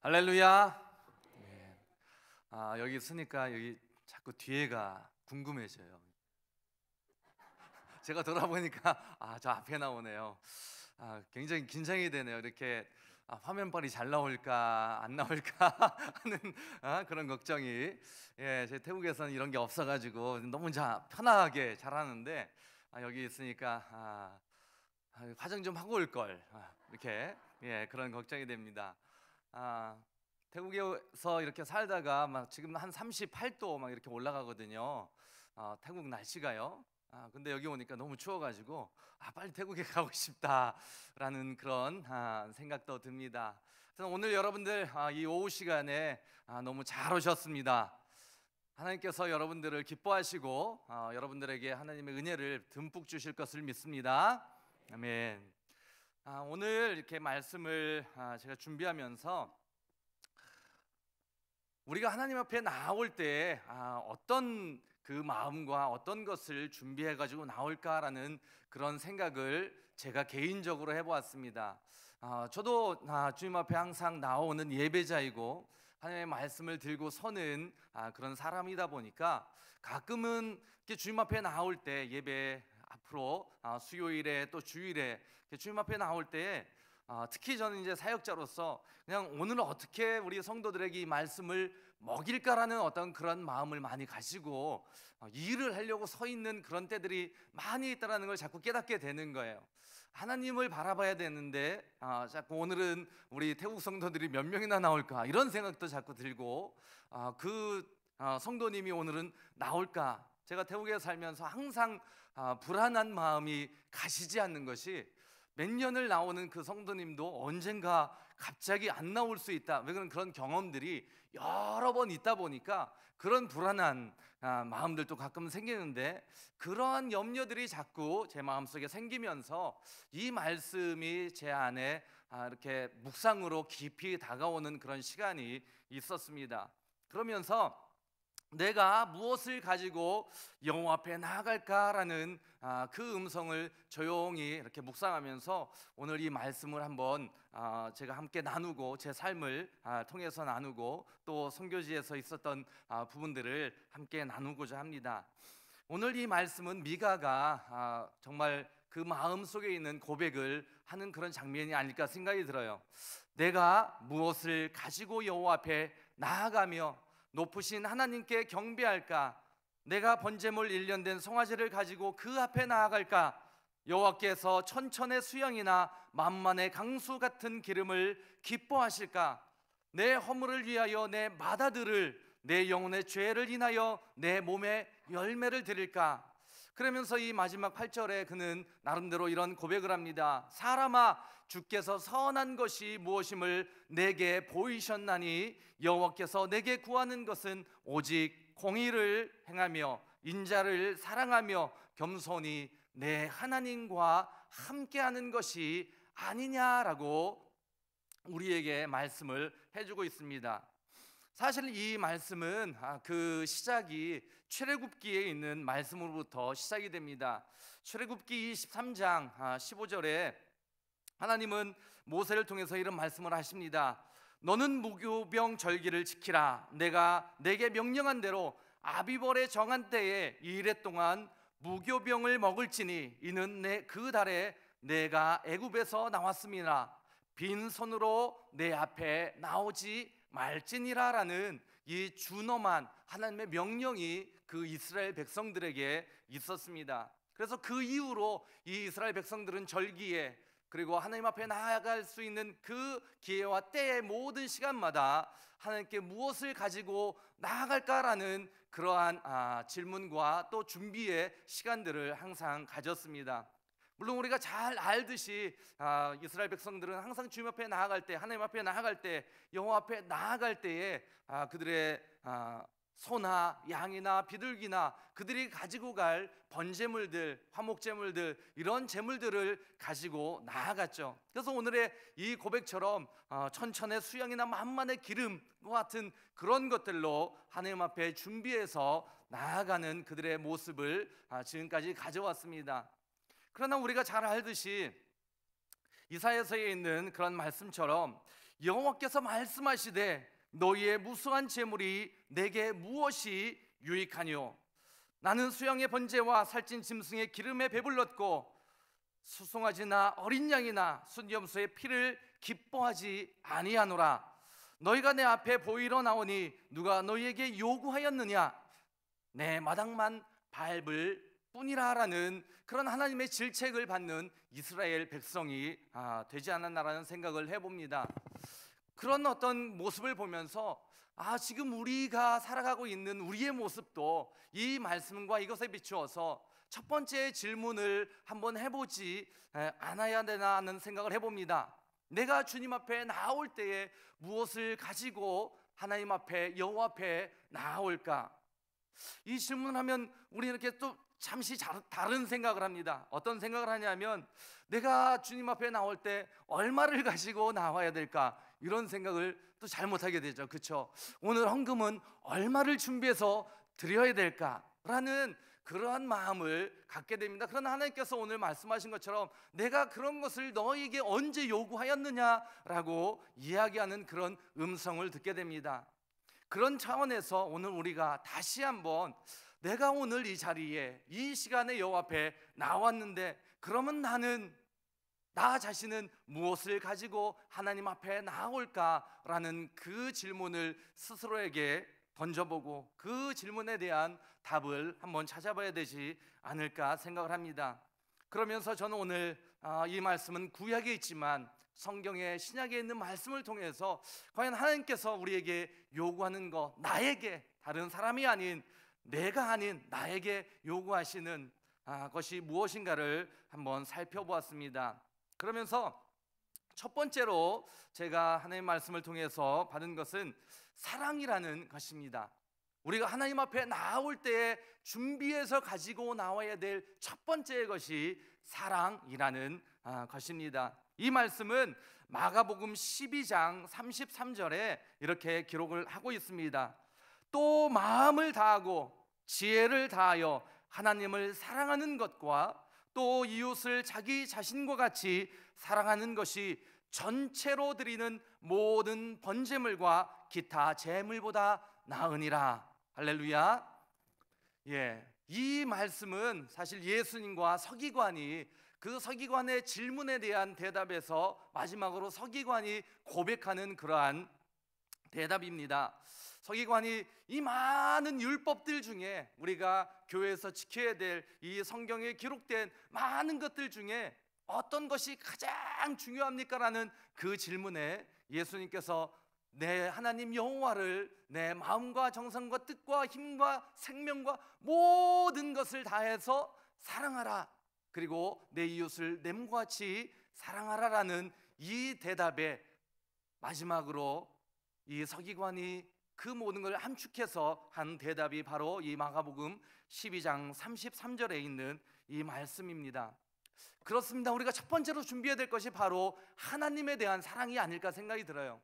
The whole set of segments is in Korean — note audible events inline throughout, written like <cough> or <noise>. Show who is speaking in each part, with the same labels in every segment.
Speaker 1: 할렐루야. 네. 아, 여기 쓰니까 여기 자꾸 뒤에가 궁금해져요. <laughs> 제가 돌아보니까 아, 저 앞에 나오네요. 아, 굉장히 긴장이 되네요. 이렇게 아, 화면빨이 잘 나올까 안 나올까 <laughs> 하는 아, 그런 걱정이 예, 제 태국에서는 이런 게 없어가지고 너무 자 편하게 잘하는데 아, 여기 있으니까 아, 아 화장 좀 하고 올걸 아, 이렇게 예, 그런 걱정이 됩니다. 아, 태국에서 이렇게 살다가 막 지금 한 38도 막 이렇게 올라가거든요. 아, 태국 날씨가요. 아, 근데 여기 오니까 너무 추워가지고 아, 빨리 태국에 <laughs> 가고 싶다라는 그런 아, 생각도 듭니다. 그래서 오늘 여러분들 아, 이 오후 시간에 아, 너무 잘 오셨습니다. 하나님께서 여러분들을 기뻐하시고 아, 여러분들에게 하나님의 은혜를 듬뿍 주실 것을 믿습니다. 아멘. 아, 오늘 이렇게 말씀을 아, 제가 준비하면서 우리가 하나님 앞에 나올 때 아, 어떤 그 마음과 어떤 것을 준비해 가지고 나올까라는 그런 생각을 제가 개인적으로 해보았습니다. 아, 저도 아, 주님 앞에 항상 나오는 예배자이고 하나님의 말씀을 들고 서는 아, 그런 사람이다 보니까 가끔은 주님 앞에 나올 때 예배 앞으로 아, 수요일에 또 주일에 주님 앞에 나올 때에 아, 특히 저는 이제 사역자로서 그냥 오늘 어떻게 우리 성도들에게 이 말씀을 먹일까라는 어떤 그런 마음을 많이 가지고 어, 일을 하려고 서 있는 그런 때들이 많이 있다라는 걸 자꾸 깨닫게 되는 거예요. 하나님을 바라봐야 되는데 아, 자꾸 오늘은 우리 태국 성도들이 몇 명이나 나올까 이런 생각도 자꾸 들고 아, 그 아, 성도님이 오늘은 나올까 제가 태국에 살면서 항상 아, 불안한 마음이 가시지 않는 것이 몇 년을 나오는 그 성도님도 언젠가 갑자기 안 나올 수 있다. 왜 그런 그런 경험들이 여러 번 있다 보니까 그런 불안한 아, 마음들도 가끔 생기는데 그러한 염려들이 자꾸 제 마음속에 생기면서 이 말씀이 제 안에 아, 이렇게 묵상으로 깊이 다가오는 그런 시간이 있었습니다. 그러면서 내가 무엇을 가지고 여호와 앞에 나아갈까라는 아, 그 음성을 조용히 이렇게 묵상하면서 오늘 이 말씀을 한번 아, 제가 함께 나누고 제 삶을 아, 통해서 나누고 또 선교지에서 있었던 부분들을 함께 나누고자 합니다. 오늘 이 말씀은 미가가 정말 그 마음 속에 있는 고백을 하는 그런 장면이 아닐까 생각이 들어요. 내가 무엇을 가지고 여호와 앞에 나아가며 높으신 하나님께 경배할까? 내가 번제물 일련된 송아지를 가지고 그 앞에 나아갈까? 여호와께서 천천의 수양이나 만만의 강수 같은 기름을 기뻐하실까? 내 허물을 위하여 내 마다들을 내 영혼의 죄를 인하여 내 몸에 열매를 드릴까? 그러면서 이 마지막 8절에 그는 나름대로 이런 고백을 합니다. 사람아 주께서 선한 것이 무엇임을 내게 보이셨나니 여호와께서 내게 구하는 것은 오직 공의를 행하며 인자를 사랑하며 겸손히 내 하나님과 함께하는 것이 아니냐라고 우리에게 말씀을 해주고 있습니다. 사실 이 말씀은 아, 그 시작이 출애굽기에 있는 말씀으로부터 시작이 됩니다. 출애굽기 23장 15절에 아, 하나님은 모세를 통해서 이런 말씀을 하십니다. 너는 무교병 절기를 지키라. 내가 내게 명령한 대로 아비벌의 정한 때에 이일 동안 무교병을 먹을지니 이는 내 그 달에 내가 애굽에서 나왔습니다. 빈 손으로 내 앞에 나오지 말진이라라는이 준엄한 하나님의 명령이 그 이스라엘 백성들에게 있었습니다. 그래서 그 이후로 이 이스라엘 백성들은 절기에 그리고 하나님 앞에 나아갈 수 있는 그 기회와 때의 모든 시간마다 하나님께 무엇을 가지고 나아갈까라는 그러한 아, 질문과 또 준비의 시간들을 항상 가졌습니다. 물론 우리가 잘 알듯이 아, 이스라엘 백성들은 항상 주님 앞에 나아갈 때 하나님 앞에 나아갈 때 여호와 앞에 나아갈 때에 아, 그들의 아, 소나 양이나 비둘기나 그들이 가지고 갈 번제물들, 화목제물들 이런 제물들을 가지고 나아갔죠. 그래서 오늘의 이 고백처럼 어, 천천의 수양이나 만만의 기름과 같은 그런 것들로 하나님 앞에 준비해서 나아가는 그들의 모습을 아, 지금까지 가져왔습니다. 그러나 우리가 잘 알듯이 이사야서에 있는 그런 말씀처럼 여호와께서 말씀하시되 너희의 무수한 재물이 내게 무엇이 유익하뇨 나는 수양의 번제와 살찐 짐승의 기름에 배불렀고 수송아지나 어린 양이나 순염소의 피를 기뻐하지 아니하노라 너희가 내 앞에 보이러 나오니 누가 너희에게 요구하였느냐 내 마당만 밟을 뿐이라라는 그런 하나님의 질책을 받는 이스라엘 백성이 아, 되지 않았나라는 생각을 해봅니다. 그런 어떤 모습을 보면서 아 지금 우리가 살아가고 있는 우리의 모습도 이 말씀과 이것에 비추어서 첫 번째 질문을 한번 해보지 않아야 되나 하는 생각을 해봅니다. 내가 주님 앞에 나올 때에 무엇을 가지고 하나님 앞에 여호와 앞에 나올까? 이 질문하면 우리 이렇게 또 잠시 다른 생각을 합니다. 어떤 생각을 하냐면 내가 주님 앞에 나올 때 얼마를 가지고 나와야 될까 이런 생각을 또 잘못하게 되죠. 그렇죠? 오늘 헌금은 얼마를 준비해서 드려야 될까라는 그러한 마음을 갖게 됩니다. 그러나 하나님께서 오늘 말씀하신 것처럼 내가 그런 것을 너에게 언제 요구하였느냐라고 이야기하는 그런 음성을 듣게 됩니다. 그런 차원에서 오늘 우리가 다시 한번 내가 오늘 이 자리에 이 시간에 여호와 앞에 나왔는데 그러면 나는 나 자신은 무엇을 가지고 하나님 앞에 나올까라는 그 질문을 스스로에게 던져보고 그 질문에 대한 답을 한번 찾아봐야 되지 않을까 생각을 합니다. 그러면서 저는 오늘 아, 이 말씀은 구약에 있지만 성경의 신약에 있는 말씀을 통해서 과연 하나님께서 우리에게 요구하는 것 나에게 다른 사람이 아닌 내가 아닌 나에게 요구하시는 아, 것이 무엇인가를 한번 살펴보았습니다. 그러면서 첫 번째로 제가 하나님 말씀을 통해서 받은 것은 사랑이라는 것입니다. 우리가 하나님 앞에 나올 때에 준비해서 가지고 나와야 될 첫 번째 것이 사랑이라는 아, 것입니다. 이 말씀은 마가복음 12장 33절에 이렇게 기록을 하고 있습니다. 또 마음을 다하고 지혜를 다하여 하나님을 사랑하는 것과 또 이웃을 자기 자신과 같이 사랑하는 것이 전체로 드리는 모든 번제물과 기타 제물보다 나으니라. 할렐루야. 예. 이 말씀은 사실 예수님과 서기관이 그 서기관의 질문에 대한 대답에서 마지막으로 서기관이 고백하는 그러한 대답입니다. 서기관이 이 많은 율법들 중에 우리가 교회에서 지켜야 될 이 성경에 기록된 많은 것들 중에 어떤 것이 가장 중요합니까? 라는 그 질문에 예수님께서 내 하나님 여호와를 내 마음과 정성과 뜻과 힘과 생명과 모든 것을 다해서 사랑하라. 그리고 내 이웃을 냄과 같이 사랑하라라는 이 대답에 마지막으로 이 서기관이 그 모든 걸 함축해서 한 대답이 바로 이 마가복음 12장 33절에 있는 이 말씀입니다. 그렇습니다. 우리가 첫 번째로 준비해야 될 것이 바로 하나님에 대한 사랑이 아닐까 생각이 들어요.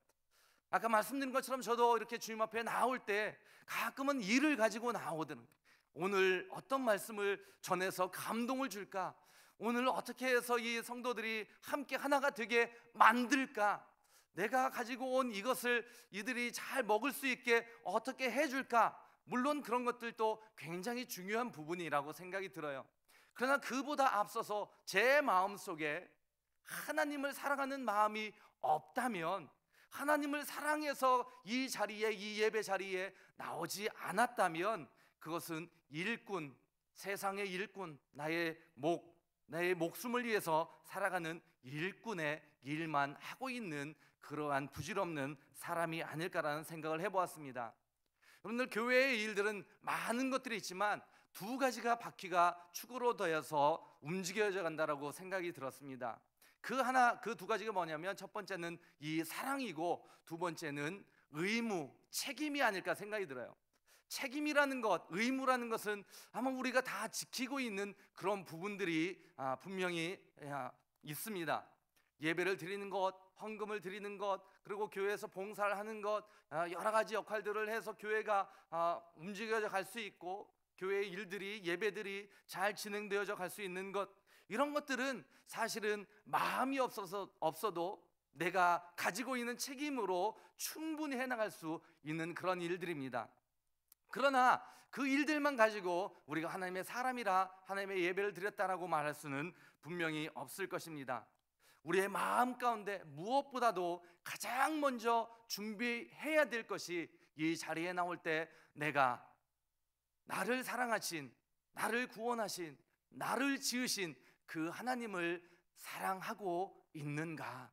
Speaker 1: 아까 말씀드린 것처럼 저도 이렇게 주님 앞에 나올 때 가끔은 일을 가지고 나오든 오늘 어떤 말씀을 전해서 감동을 줄까? 오늘 어떻게 해서 이 성도들이 함께 하나가 되게 만들까? 내가 가지고 온 이것을 이들이 잘 먹을 수 있게 어떻게 해줄까? 물론 그런 것들도 굉장히 중요한 부분이라고 생각이 들어요. 그러나 그보다 앞서서 제 마음 속에 하나님을 사랑하는 마음이 없다면 하나님을 사랑해서 이 자리에 이 예배 자리에 나오지 않았다면 그것은 일꾼 세상의 일꾼 나의 목 나의 목숨을 위해서 살아가는 일꾼의 일만 하고 있는 그러한 부질없는 사람이 아닐까라는 생각을 해보았습니다. 여러분들 교회의 일들은 많은 것들이 있지만 두 가지가 바퀴가 축으로 더여서 움직여져 간다라고 생각이 들었습니다. 그 하나 그 두 가지가 뭐냐면 첫 번째는 이 사랑이고 두 번째는 의무, 책임이 아닐까 생각이 들어요. 책임이라는 것, 의무라는 것은 아마 우리가 다 지키고 있는 그런 부분들이 아, 분명히 아, 있습니다. 예배를 드리는 것, 헌금을 드리는 것 그리고 교회에서 봉사를 하는 것 아, 여러 가지 역할들을 해서 교회가 아, 움직여져 갈 수 있고 교회의 일들이 예배들이 잘 진행되어져 갈 수 있는 것 이런 것들은 사실은 마음이 없어서 없어도 내가 가지고 있는 책임으로 충분히 해나갈 수 있는 그런 일들입니다. 그러나 그 일들만 가지고 우리가 하나님의 사람이라 하나님의 예배를 드렸다라고 말할 수는 분명히 없을 것입니다. 우리의 마음 가운데 무엇보다도 가장 먼저 준비해야 될 것이 이 자리에 나올 때 내가 나를 사랑하신, 나를 구원하신, 나를 지으신 그 하나님을 사랑하고 있는가?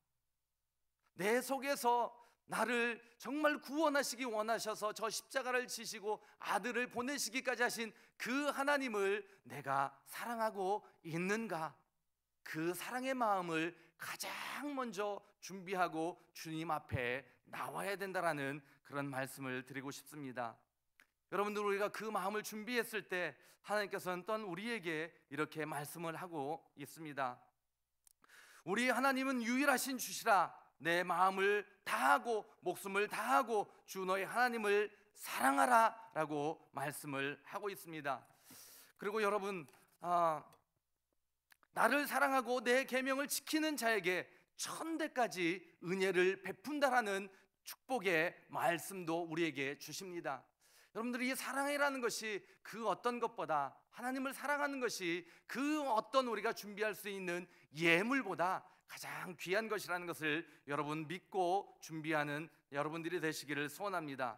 Speaker 1: 내 속에서 나를 정말 구원하시기 원하셔서 저 십자가를 지시고 아들을 보내시기까지 하신 그 하나님을 내가 사랑하고 있는가? 그 사랑의 마음을 가장 먼저 준비하고 주님 앞에 나와야 된다라는 그런 말씀을 드리고 싶습니다. 여러분들 우리가 그 마음을 준비했을 때 하나님께서는 또 우리에게 이렇게 말씀을 하고 있습니다. 우리 하나님은 유일하신 주시라 내 마음을 다하고 목숨을 다하고 주 너의 하나님을 사랑하라라고 말씀을 하고 있습니다. 그리고 여러분 아 어, 나를 사랑하고 내 계명을 지키는 자에게 천대까지 은혜를 베푼다라는 축복의 말씀도 우리에게 주십니다. 여러분들이 이 사랑이라는 것이 그 어떤 것보다 하나님을 사랑하는 것이 그 어떤 우리가 준비할 수 있는 예물보다 가장 귀한 것이라는 것을 여러분 믿고 준비하는 여러분들이 되시기를 소원합니다.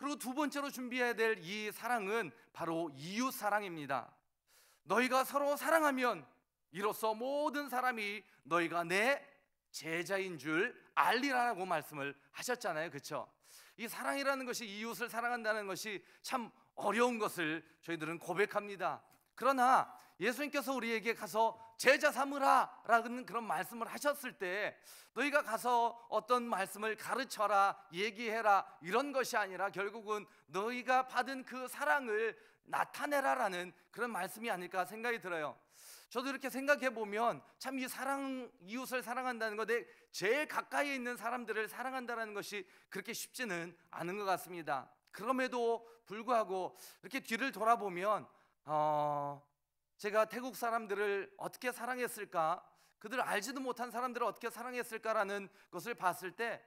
Speaker 1: 그리고 두 번째로 준비해야 될 이 사랑은 바로 이웃 사랑입니다. 너희가 서로 사랑하면 이로써 모든 사람이 너희가 내 제자인 줄 알리라고 말씀을 하셨잖아요. 그렇죠? 이 사랑이라는 것이 이웃을 사랑한다는 것이 참 어려운 것을 저희들은 고백합니다. 그러나 예수님께서 우리에게 가서 제자 삼으라라는 그런 말씀을 하셨을 때 너희가 가서 어떤 말씀을 가르쳐라 얘기해라 이런 것이 아니라 결국은 너희가 받은 그 사랑을 나타내라라는 그런 말씀이 아닐까 생각이 들어요. 저도 이렇게 생각해 보면 참 이 사랑 이웃을 사랑한다는 것에 제일 가까이 있는 사람들을 사랑한다는 것이 그렇게 쉽지는 않은 것 같습니다. 그럼에도 불구하고 이렇게 뒤를 돌아보면 어, 제가 태국 사람들을 어떻게 사랑했을까? 그들 알지도 못한 사람들을 어떻게 사랑했을까라는 것을 봤을 때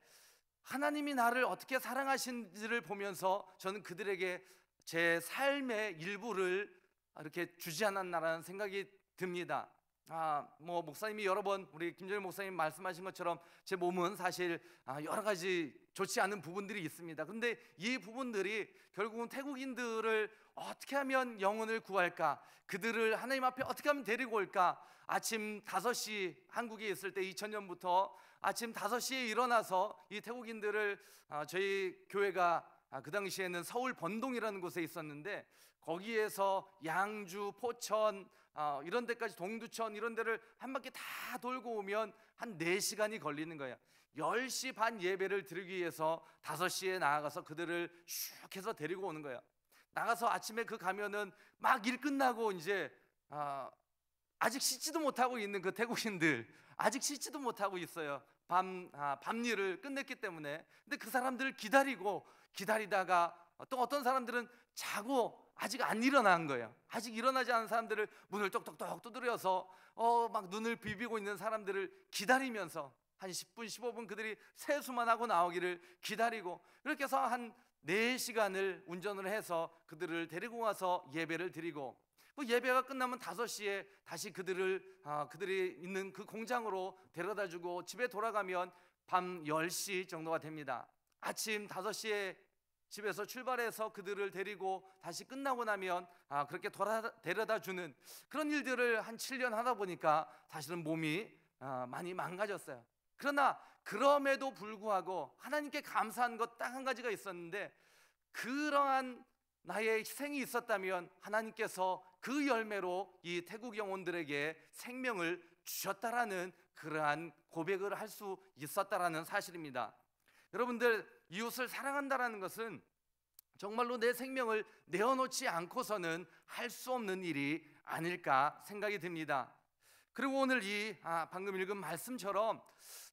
Speaker 1: 하나님이 나를 어떻게 사랑하신지를 보면서 저는 그들에게 제 삶의 일부를 이렇게 주지 않았나라는 생각이 듭니다. 아, 뭐 목사님이 여러 번 우리 김정일 목사님 말씀하신 것처럼 제 몸은 사실 아, 여러 가지 좋지 않은 부분들이 있습니다. 근데 이 부분들이 결국은 태국인들을 어떻게 하면 영혼을 구할까? 그들을 하나님 앞에 어떻게 하면 데리고 올까? 아침 5시 한국에 있을 때 2000년부터 아침 5시에 일어나서 이 태국인들을 아, 저희 교회가 아, 그 당시에는 서울 번동이라는 곳에 있었는데 거기에서 양주, 포천, 어, 이런 데까지 동두천 이런 데를 한 바퀴 다 돌고 오면 한 4시간이 걸리는 거예요. 10시 반 예배를 드리기 위해서 5시에 나아가서 그들을 슉 해서 데리고 오는 거예요. 나가서 아침에 그 가면은 막 일 끝나고 이제 어, 아직 씻지도 못하고 있는 그 태국인들 아직 씻지도 못하고 있어요. 밤 아, 밤일을 끝냈기 때문에 근데 그 사람들을 기다리고 기다리다가 또 어떤 사람들은 자고 아직 안 일어난 거예요. 아직 일어나지 않은 사람들을 문을 똑똑똑 두드려서 어막 눈을 비비고 있는 사람들을 기다리면서 한 10분, 15분 그들이 세수만 하고 나오기를 기다리고 그렇게 해서 한 4시간을 운전을 해서 그들을 데리고 와서 예배를 드리고 그 예배가 끝나면 5시에 다시 그들을 어, 그들이 있는 그 공장으로 데려다 주고 집에 돌아가면 밤 10시 정도가 됩니다. 아침 5시에 집에서 출발해서 그들을 데리고 다시 끝나고 나면 아, 그렇게 돌아, 데려다 주는 그런 일들을 한 7년 하다 보니까 사실은 몸이 아, 많이 망가졌어요. 그러나 그럼에도 불구하고 하나님께 감사한 것 딱 한 가지가 있었는데 그러한 나의 희생이 있었다면 하나님께서 그 열매로 이 태국 영혼들에게 생명을 주셨다라는 그러한 고백을 할 수 있었다라는 사실입니다. 여러분들 이웃을 사랑한다라는 것은 정말로 내 생명을 내어놓지 않고서는 할 수 없는 일이 아닐까 생각이 듭니다. 그리고 오늘 이 아, 방금 읽은 말씀처럼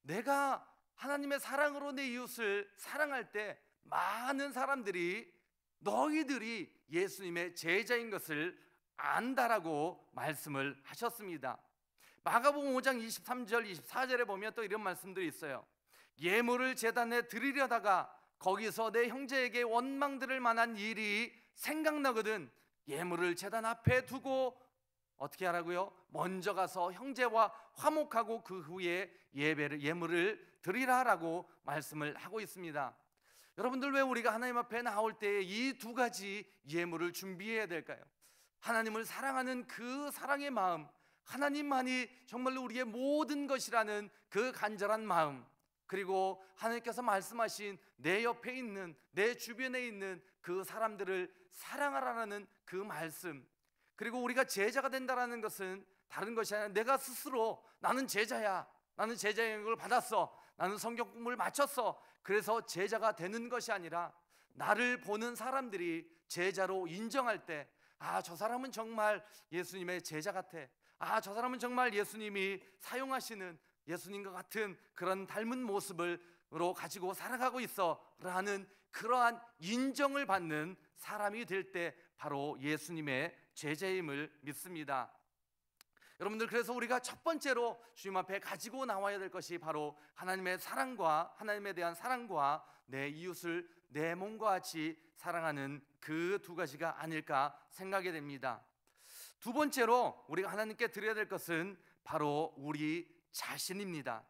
Speaker 1: 내가 하나님의 사랑으로 내 이웃을 사랑할 때 많은 사람들이 너희들이 예수님의 제자인 것을 안다라고 말씀을 하셨습니다. 마가복음 5장 23절 24절에 보면 또 이런 말씀들이 있어요. 예물을 재단에 드리려다가 거기서 내 형제에게 원망 들을 만한 일이 생각나거든 예물을 재단 앞에 두고 어떻게 하라고요? 먼저 가서 형제와 화목하고 그 후에 예배를 예물을 드리라라고 말씀을 하고 있습니다. 여러분들 왜 우리가 하나님 앞에 나올 때 이 두 가지 예물을 준비해야 될까요? 하나님을 사랑하는 그 사랑의 마음, 하나님만이 정말로 우리의 모든 것이라는 그 간절한 마음, 그리고 하나님께서 말씀하신 내 옆에 있는 내 주변에 있는 그 사람들을 사랑하라는 그 말씀 그리고 우리가 제자가 된다라는 것은 다른 것이 아니라 내가 스스로 나는 제자야 나는 제자의 영역을 받았어 나는 성경 공부를 마쳤어 그래서 제자가 되는 것이 아니라 나를 보는 사람들이 제자로 인정할 때 아 저 사람은 정말 예수님의 제자 같아 아저 사람은 정말 예수님이 사용하시는 예수님과 같은 그런 닮은 모습으로 가지고 살아가고 있어라는 그러한 인정을 받는 사람이 될 때 바로 예수님의 제자임을 믿습니다. 여러분들 그래서 우리가 첫 번째로 주님 앞에 가지고 나와야 될 것이 바로 하나님의 사랑과 하나님에 대한 사랑과 내 이웃을 내 몸과 같이 사랑하는 그 두 가지가 아닐까 생각이 됩니다. 두 번째로 우리가 하나님께 드려야 될 것은 바로 우리 자신입니다.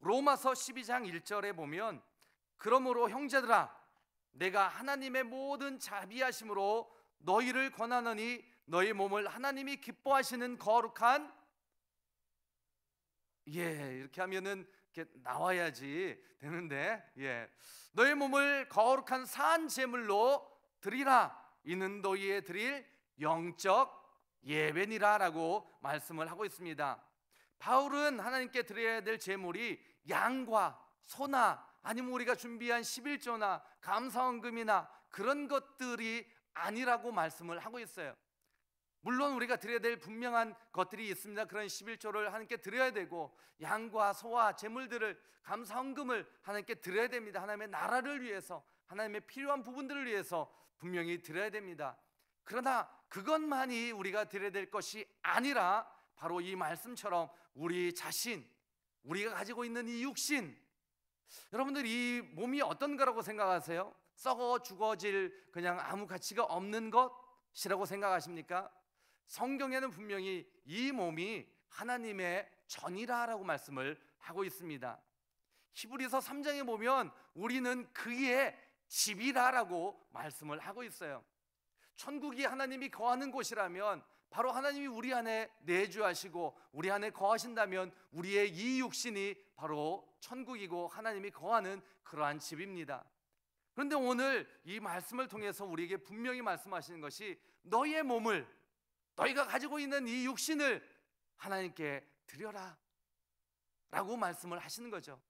Speaker 1: 로마서 12장 1절에 보면 그러므로 형제들아 내가 하나님의 모든 자비하심으로 너희를 권하노니 너희 몸을 하나님이 기뻐하시는 거룩한 예 이렇게 하면은 이렇게 나와야지 되는데 예 너희 몸을 거룩한 산 제물로 드리라 이는 너희의 드릴 영적 예배니라라고 말씀을 하고 있습니다. 바울은 하나님께 드려야 될 제물이 양과 소나 아니면 우리가 준비한 11조나 감사원금이나 그런 것들이 아니라고 말씀을 하고 있어요. 물론 우리가 드려야 될 분명한 것들이 있습니다. 그런 11조를 하나님께 드려야 되고 양과 소와 재물들을 감사헌금을 하나님께 드려야 됩니다. 하나님의 나라를 위해서 하나님의 필요한 부분들을 위해서 분명히 드려야 됩니다. 그러나 그것만이 우리가 드려야 될 것이 아니라 바로 이 말씀처럼 우리 자신, 우리가 가지고 있는 이 육신, 여러분들 이 몸이 어떤 거라고 생각하세요? 썩어 죽어질 그냥 아무 가치가 없는 것이라고 생각하십니까? 성경에는 분명히 이 몸이 하나님의 전이라라고 말씀을 하고 있습니다. 히브리서 3장에 보면 우리는 그의 집이라라고 말씀을 하고 있어요. 천국이 하나님이 거하는 곳이라면 바로 하나님이 우리 안에 내주하시고 우리 안에 거하신다면 우리의 이 육신이 바로 천국이고 하나님이 거하는 그러한 집입니다. 그런데 오늘 이 말씀을 통해서 우리에게 분명히 말씀하시는 것이 너희의 몸을 너희가 가지고 있는 이 육신을 하나님께 드려라 라고 말씀을 하시는 거죠.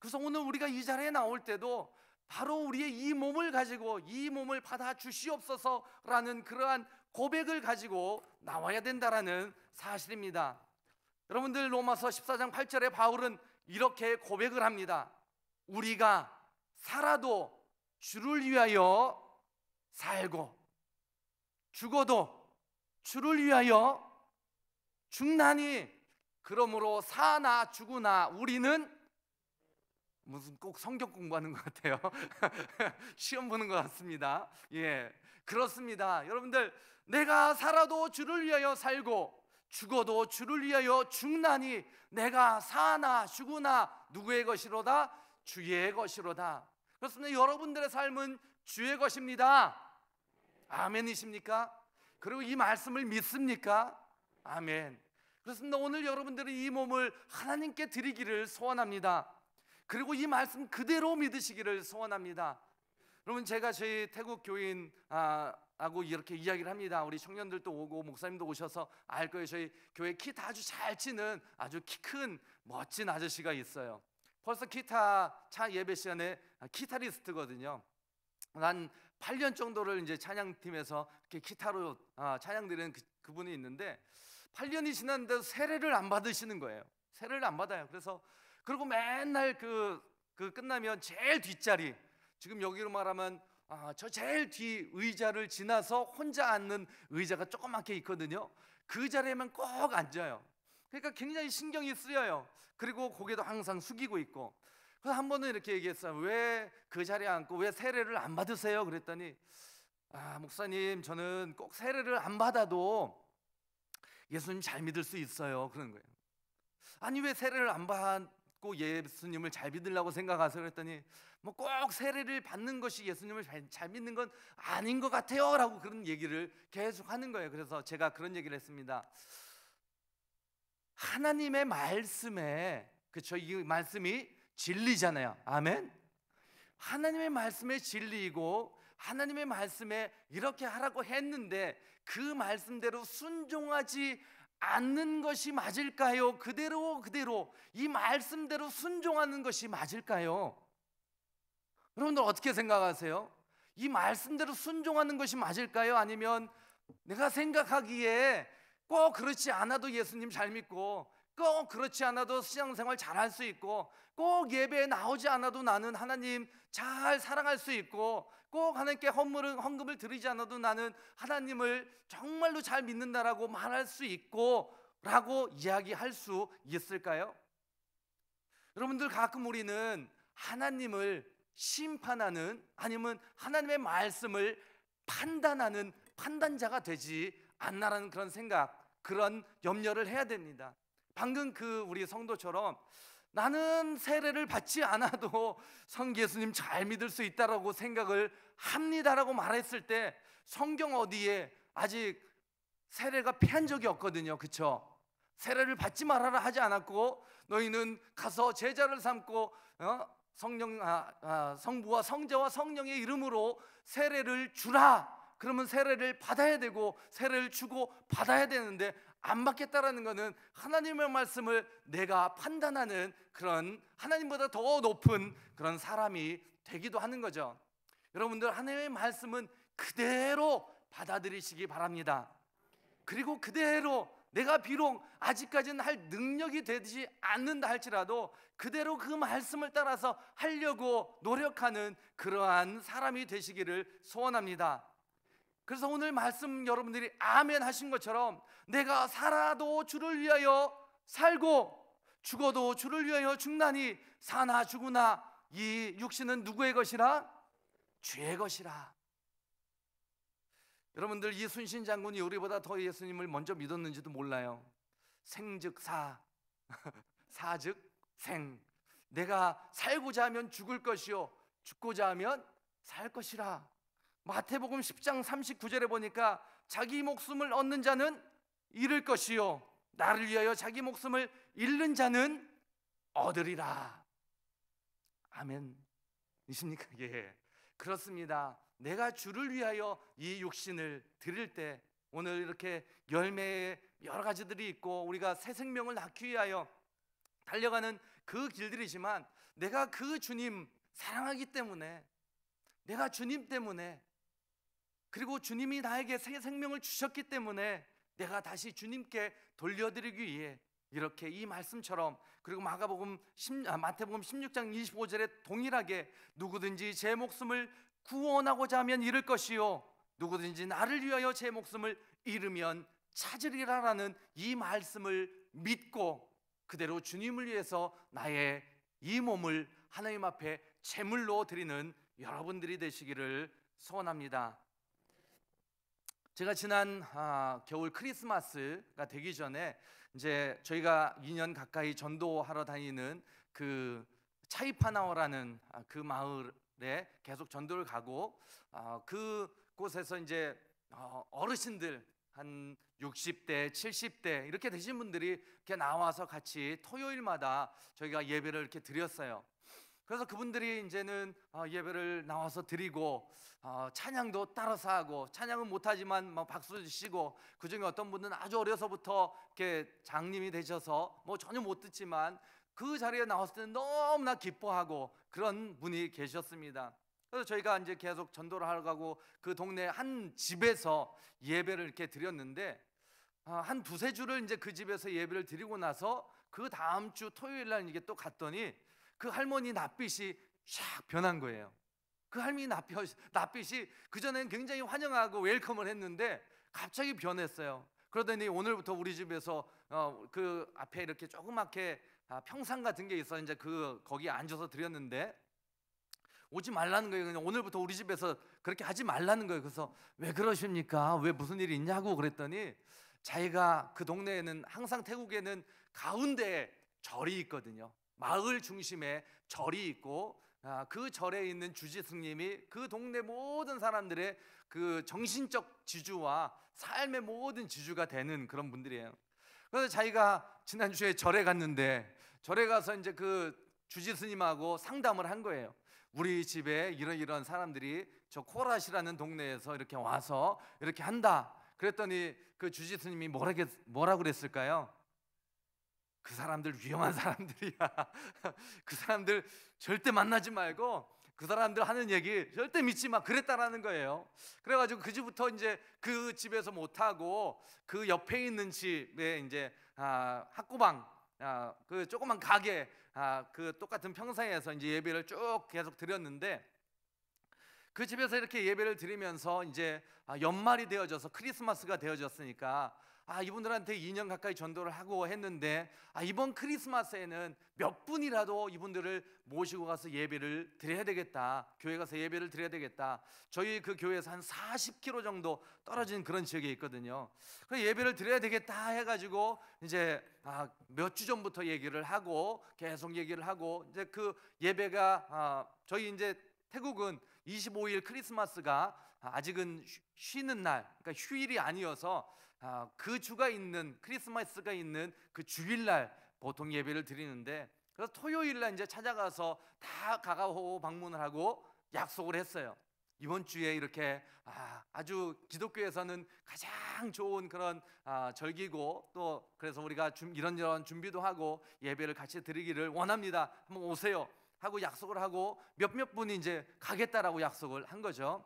Speaker 1: 그래서 오늘 우리가 이 자리에 나올 때도 바로 우리의 이 몸을 가지고 이 몸을 받아 주시옵소서라는 그러한 고백을 가지고 나와야 된다라는 사실입니다. 여러분들 로마서 14장 8절에 바울은 이렇게 고백을 합니다. 우리가 살아도 주를 위하여 살고 죽어도 주를 위하여 죽나니 그러므로 사나 죽으나 우리는 무슨 꼭 성경 공부하는 것 같아요. <laughs> 시험 보는 것 같습니다. 예, 그렇습니다. 여러분들, 내가 살아도 주를 위하여 살고 죽어도 주를 위하여 죽나니 내가 사나 죽으나 누구의 것이로다? 주의 것이로다. 그렇습니다. 여러분들의 삶은 주의 것입니다. 아멘이십니까? 그리고 이 말씀을 믿습니까? 아멘. 그렇습니다. 오늘 여러분들이 이 몸을 하나님께 드리기를 소원합니다. 그리고 이 말씀 그대로 믿으시기를 소원합니다. 여러분 제가 저희 태국 교인 아, 하고 이렇게 이야기를 합니다. 우리 청년들도 오고 목사님도 오셔서 알 거예요. 저희 교회 키타 아주 잘 치는 아주 키 큰 멋진 아저씨가 있어요. 벌써 기타 차 예배 시간에 기타리스트거든요. 난 8년 정도를 이제 찬양팀에서 이렇게 기타로 아, 찬양 드리는 그, 그분이 있는데 8년이 지났는데 세례를 안 받으시는 거예요. 세례를 안 받아요. 그래서 그리고 맨날 그, 그 끝나면 제일 뒷자리 지금 여기로 말하면 아, 저 제일 뒤 의자를 지나서 혼자 앉는 의자가 조그맣게 있거든요. 그 자리에만 꼭 앉아요. 그러니까 굉장히 신경이 쓰여요. 그리고 고개도 항상 숙이고 있고. 그래서 한 번은 이렇게 얘기했어요. 왜 그 자리에 앉고 왜 세례를 안 받으세요? 그랬더니 아, 목사님, 저는 꼭 세례를 안 받아도 예수님 잘 믿을 수 있어요. 그런 거예요. 아니 왜 세례를 안 받, 믿고 예수님을 잘 믿으려고 생각하세요 그랬더니 뭐 꼭 세례를 받는 것이 예수님을 잘, 잘 믿는 건 아닌 것 같아요 라고 그런 얘기를 계속 하는 거예요 그래서 제가 그런 얘기를 했습니다 하나님의 말씀에 그렇죠 이 말씀이 진리잖아요 아멘 하나님의 말씀의 진리이고 하나님의 말씀에 이렇게 하라고 했는데 그 말씀대로 순종하지 않는 것이 맞을까요? 그대로 그대로 이 말씀대로 순종하는 것이 맞을까요? 여러분들 어떻게 생각하세요? 이 말씀대로 순종하는 것이 맞을까요? 아니면 내가 생각하기에 꼭 그렇지 않아도 예수님 잘 믿고 꼭 그렇지 않아도 신앙생활 잘할 수 있고 꼭 예배에 나오지 않아도 나는 하나님 잘 사랑할 수 있고 꼭 하나님께 헌물을 헌금을 드리지 않아도 나는 하나님을 정말로 잘 믿는다라고 말할 수 있고라고 이야기할 수 있을까요? 여러분들 가끔 우리는 하나님을 심판하는 아니면 하나님의 말씀을 판단하는 판단자가 되지 않나라는 그런 생각, 그런 염려를 해야 됩니다. 방금 그 우리 성도처럼 나는 세례를 받지 않아도 성 예수님 잘 믿을 수 있다라고 생각을 합니다라고 말했을 때 성경 어디에 아직 세례가 피한 적이 없거든요. 그렇 세례를 받지 말아라 하지 않았고 너희는 가서 제자를 삼고 어? 성령 아, 아, 성부와 성자와 성령의 이름으로 세례를 주라. 그러면 세례를 받아야 되고 세례를 주고 받아야 되는데 안 받겠다라는 것은 하나님의 말씀을 내가 판단하는 그런 하나님보다 더 높은 그런 사람이 되기도 하는 거죠. 여러분들 하나님의 말씀은 그대로 받아들이시기 바랍니다. 그리고 그대로 내가 비록 아직까지는 할 능력이 되지 않는다 할지라도 그대로 그 말씀을 따라서 하려고 노력하는 그러한 사람이 되시기를 소원합니다. 그래서 오늘 말씀 여러분들이 아멘 하신 것처럼 내가 살아도 주를 위하여 살고 죽어도 주를 위하여 죽나니 사나 죽으나 이 육신은 누구의 것이라? 죄의 것이라. 여러분들 이 순신 장군이 우리보다 더 예수님을 먼저 믿었는지도 몰라요. 생즉 사, <laughs> 사즉 생. 내가 살고자 하면 죽을 것이요, 죽고자 하면 살 것이라. 마태복음 10장 39절에 보니까 자기 목숨을 얻는 자는 잃을 것이요 나를 위하여 자기 목숨을 잃는 자는 얻으리라. 아멘이십니까? <laughs> 예. 그렇습니다. 내가 주를 위하여 이 육신을 드릴 때 오늘 이렇게 열매의 여러 가지들이 있고 우리가 새 생명을 낳기 위하여 달려가는 그 길들이지만 내가 그 주님 사랑하기 때문에 내가 주님 때문에 그리고 주님이 나에게 새 생명을 주셨기 때문에 내가 다시 주님께 돌려드리기 위해 이렇게 이 말씀처럼 그리고 마가복음 10, 아, 마태복음 16장 25절에 동일하게 누구든지 제 목숨을 구원하고자 하면 잃을 것이요 누구든지 나를 위하여 제 목숨을 잃으면 찾으리라라는 이 말씀을 믿고 그대로 주님을 위해서 나의 이 몸을 하나님 앞에 제물로 드리는 여러분들이 되시기를 소원합니다. 제가 지난 아, 겨울 크리스마스가 되기 전에 이제 저희가 2년 가까이 전도하러 다니는 그 차이파나오라는 아, 그 마을에 계속 전도를 가고 아, 그곳에서 이제 어, 어르신들 한 60대, 70대 이렇게 되신 분들이 이렇게 나와서 같이 토요일마다 저희가 예배를 이렇게 드렸어요. 그래서 그분들이 이제는 아, 예배를 나와서 드리고 아, 찬양도 따라서 하고 찬양은 못하지만 박수 주시고 그 중에 어떤 분은 아주 어려서부터 이렇게 장님이 되셔서 뭐 전혀 못 듣지만 그 자리에 나왔을 때는 너무나 기뻐하고 그런 분이 계셨습니다. 그래서 저희가 이제 계속 전도를 하러 가고 그 동네 한 집에서 예배를 이렇게 드렸는데 아, 한 두세 주를 이제 그 집에서 예배를 드리고 나서 그 다음 주 토요일 날 이게 또 갔더니 그 할머니 낯빛이 샥 변한 거예요. 그 할머니 낯빛, 낯빛이 그전엔 굉장히 환영하고 웰컴을 했는데 갑자기 변했어요. 그러더니 오늘부터 우리 집에서 어, 그 앞에 이렇게 조그맣게 아, 평상 같은 게 있어 이제 그 거기 앉아서 드렸는데 오지 말라는 거예요. 그냥 오늘부터 우리 집에서 그렇게 하지 말라는 거예요. 그래서 왜 그러십니까? 왜 무슨 일이 있냐고 그랬더니 자기가 그 동네에는 항상 태국에는 가운데 절이 있거든요. 마을 중심에 절이 있고 아, 그 절에 있는 주지스님이 그 동네 모든 사람들의 그 정신적 지주와 삶의 모든 지주가 되는 그런 분들이에요. 그래서 자기가 지난주에 절에 갔는데 절에 가서 이제 그 주지스님하고 상담을 한 거예요. 우리 집에 이런 이런 사람들이 저 코라시라는 동네에서 이렇게 와서 이렇게 한다. 그랬더니 그 주지스님이 뭐라 뭐라 그랬을까요? 그 사람들 위험한 사람들이야. <laughs> 그 사람들 절대 만나지 말고 그 사람들 하는 얘기 절대 믿지 마. 그랬다라는 거예요. 그래가지고 그 집부터 이제 그 집에서 못 하고 그 옆에 있는 집에 이제 아, 학구방 아, 그 조그만 가게 아, 그 똑같은 평상에서 이제 예배를 쭉 계속 드렸는데 그 집에서 이렇게 예배를 드리면서 이제 아, 연말이 되어져서 크리스마스가 되어졌으니까 아, 이분들한테 2년 가까이 전도를 하고 했는데, 아, 이번 크리스마스에는 몇 분이라도 이분들을 모시고 가서 예배를 드려야 되겠다. 교회 가서 예배를 드려야 되겠다. 저희 그 교회에서 한 40km 정도 떨어진 그런 지역에 있거든요. 그 예배를 드려야 되겠다 해가지고, 이제, 아, 몇 주 전부터 얘기를 하고, 계속 얘기를 하고, 이제 그 예배가, 아, 저희 이제 태국은 25일 크리스마스가 아직은 쉬는 날, 그러니까 휴일이 아니어서 아, 그 주가 있는 크리스마스가 있는 그 주일날 보통 예배를 드리는데 그래서 토요일 날 이제 찾아가서 다가가호 방문을 하고 약속을 했어요. 이번 주에 이렇게 아, 주 기독교에서는 가장 좋은 그런 아, 절기고 또 그래서 우리가 이런저런 준비도 하고 예배를 같이 드리기를 원합니다. 한번 오세요 하고 약속을 하고 몇몇 분이 이제 가겠다라고 약속을 한 거죠.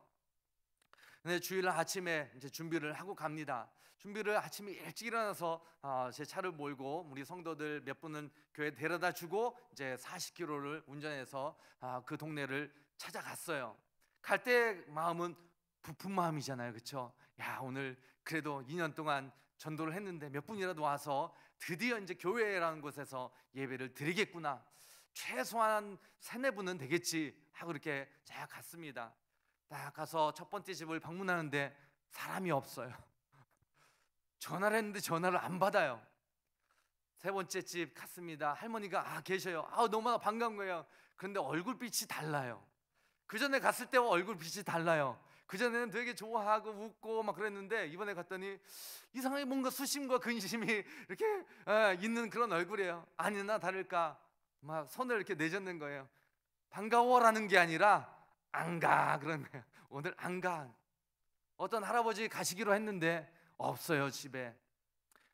Speaker 1: 근데 네, 주일날 아침에 이제 준비를 하고 갑니다. 준비를 아침에 일찍 일어나서 아, 제 차를 몰고 우리 성도들 몇 분은 교회 데려다 주고 이제 40km를 운전해서 아, 그 동네를 찾아갔어요. 갈 때 마음은 부푼 마음이잖아요. 그렇죠? 야, 오늘 그래도 2년 동안 전도를 했는데 몇 분이라도 와서 드디어 이제 교회라는 곳에서 예배를 드리겠구나. 최소한 세네 분은 되겠지 하고 이렇게 잘 갔습니다. 딱 가서 첫 번째 집을 방문하는데 사람이 없어요. <laughs> 전화를 했는데 전화를 안 받아요. 세 번째 집 갔습니다. 할머니가 아 계셔요. 아 너무나 반가운 거예요. 그런데 얼굴빛이 달라요. 그 전에 갔을 때와 얼굴빛이 달라요. 그 전에는 되게 좋아하고 웃고 막 그랬는데 이번에 갔더니 이상하게 뭔가 수심과 근심이 <laughs> 이렇게 에, 아, 있는 그런 얼굴이에요. 아니나 다를까 막 손을 이렇게 내젓는 거예요. 반가워라는 게 아니라 안 가. 그러면 오늘 안 가. 어떤 할아버지 가시기로 했는데 없어요, 집에.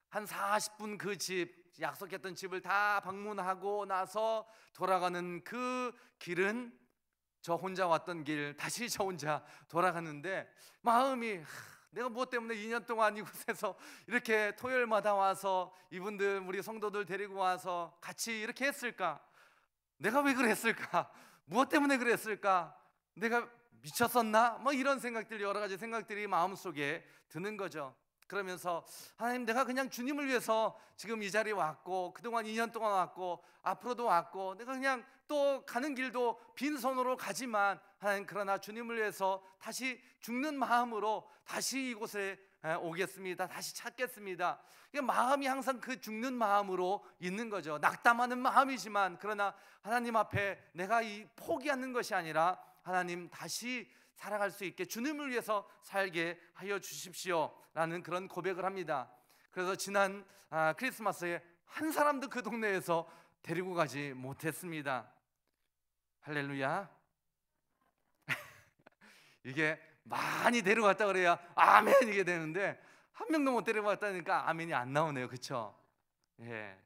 Speaker 1: 한 40분 그 집, 약속했던 집을 다 방문하고 나서 돌아가는 그 길은 저 혼자 왔던 길, 다시 <laughs> 저 혼자 돌아갔는데 마음이 내가 무엇 때문에 2년 동안 이곳에서 <laughs> 이렇게 토요일마다 와서 이분들 우리 성도들 데리고 와서 같이 이렇게 했을까? 내가 왜 그랬을까? 무엇 때문에 그랬을까? 내가 미쳤었나? 뭐 이런 생각들 여러 가지 생각들이 마음속에 드는 거죠. 그러면서 하나님 내가 그냥 주님을 위해서 지금 이 자리에 왔고 그동안 2년 동안 왔고 앞으로도 왔고 내가 그냥 또 가는 길도 빈손으로 가지만 하나님 그러나 주님을 위해서 다시 죽는 마음으로 다시 이곳에 오겠습니다. 다시 찾겠습니다. 마음이 항상 그 죽는 마음으로 있는 거죠. 낙담하는 마음이지만 그러나 하나님 앞에 내가 이 포기하는 것이 아니라 하나님 다시 살아갈 수 있게 주님을 위해서 살게 하여 주십시오라는 그런 고백을 합니다. 그래서 지난 아, 크리스마스에 한 사람도 그 동네에서 데리고 가지 못했습니다. 할렐루야. <laughs> 이게 많이 데려갔다 그래야 아멘 이게 되는데 한 명도 못 데려갔다니까 아멘이 안 나오네요. 그렇죠? 예.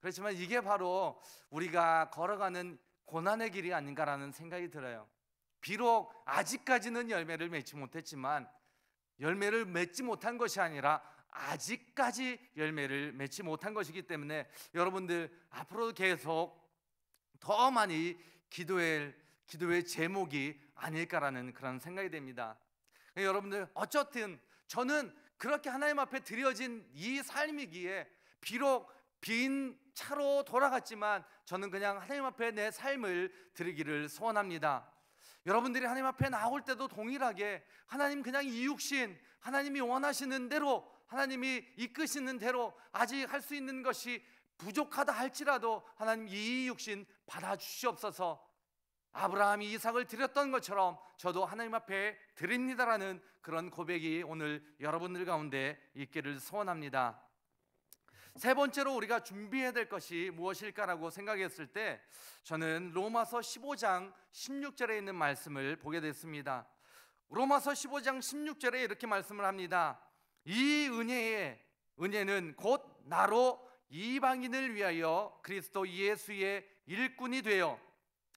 Speaker 1: 그렇지만 이게 바로 우리가 걸어가는 고난의 길이 아닌가라는 생각이 들어요. 비록 아직까지는 열매를 맺지 못했지만 열매를 맺지 못한 것이 아니라 아직까지 열매를 맺지 못한 것이기 때문에 여러분들 앞으로 도 계속 더 많이 기도할 기도의 제목이 아닐까라는 그런 생각이 됩니다. 여러분들 어쨌든 저는 그렇게 하나님 앞에 드려진 이 삶이기에 비록 빈 차로 돌아갔지만 저는 그냥 하나님 앞에 내 삶을 드리기를 소원합니다. 여러분들이 하나님 앞에 나올 때도 동일하게 하나님 그냥 이육신 하나님이 원하시는 대로 하나님이 이끄시는 대로 아직 할 수 있는 것이 부족하다 할지라도 하나님 이육신 받아 주시옵소서. 아브라함이 이삭을 드렸던 것처럼 저도 하나님 앞에 드립니다라는 그런 고백이 오늘 여러분들 가운데 있기를 소원합니다. 세 번째로 우리가 준비해야 될 것이 무엇일까라고 생각했을 때 저는 로마서 15장 16절에 있는 말씀을 보게 됐습니다. 로마서 15장 16절에 이렇게 말씀을 합니다. 이 은혜의 은혜는 곧 나로 이방인을 위하여 그리스도 예수의 일꾼이 되어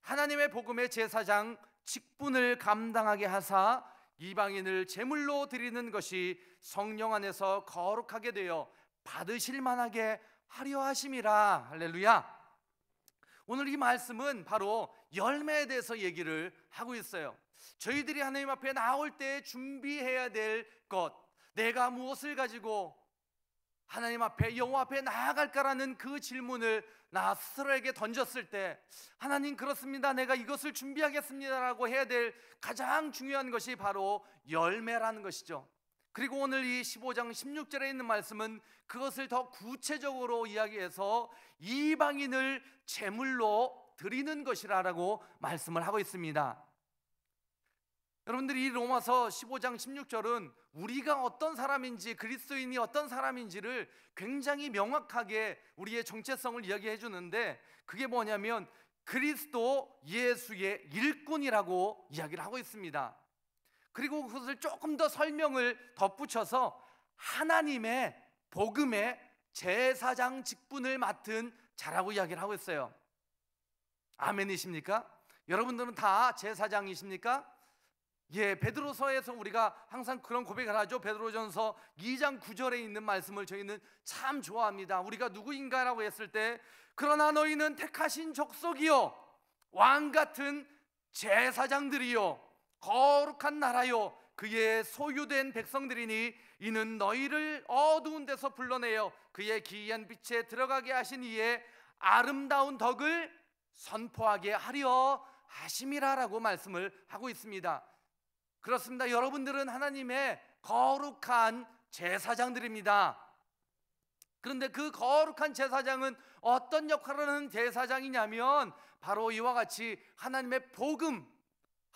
Speaker 1: 하나님의 복음의 제사장 직분을 감당하게 하사 이방인을 제물로 드리는 것이 성령 안에서 거룩하게 되어 받으실 만하게 하려 하심이라. 할렐루야. 오늘 이 말씀은 바로 열매에 대해서 얘기를 하고 있어요. 저희들이 하나님 앞에 나올 때 준비해야 될 것, 내가 무엇을 가지고 하나님 앞에 여호와 앞에 나아갈까라는 그 질문을 나 스스로에게 던졌을 때 하나님 그렇습니다. 내가 이것을 준비하겠습니다라고 해야 될 가장 중요한 것이 바로 열매라는 것이죠. 그리고 오늘 이 15장 16절에 있는 말씀은 그것을 더 구체적으로 이야기해서 이방인을 제물로 드리는 것이라라고 말씀을 하고 있습니다. 여러분들이 이 로마서 15장 16절은 우리가 어떤 사람인지 그리스도인이 어떤 사람인지를 굉장히 명확하게 우리의 정체성을 이야기해 주는데 그게 뭐냐면 그리스도 예수의 일꾼이라고 이야기를 하고 있습니다. 그리고 그것을 조금 더 설명을 덧붙여서 하나님의 복음의 제사장 직분을 맡은 자라고 이야기를 하고 있어요. 아멘이십니까? 여러분들은 다 제사장이십니까? 예, 베드로서에서 우리가 항상 그런 고백을 하죠. 베드로전서 2장 9절에 있는 말씀을 저희는 참 좋아합니다. 우리가 누구인가라고 했을 때 그러나 너희는 택하신 족속이요 왕 같은 제사장들이요 거룩한 나라요 그의 소유된 백성들이니 이는 너희를 어두운 데서 불러내어 그의 기이한 빛에 들어가게 하신 이에 아름다운 덕을 선포하게 하려 하심이라라고 말씀을 하고 있습니다. 그렇습니다. 여러분들은 하나님의 거룩한 제사장들입니다. 그런데 그 거룩한 제사장은 어떤 역할을 하는 제사장이냐면 바로 이와 같이 하나님의 복음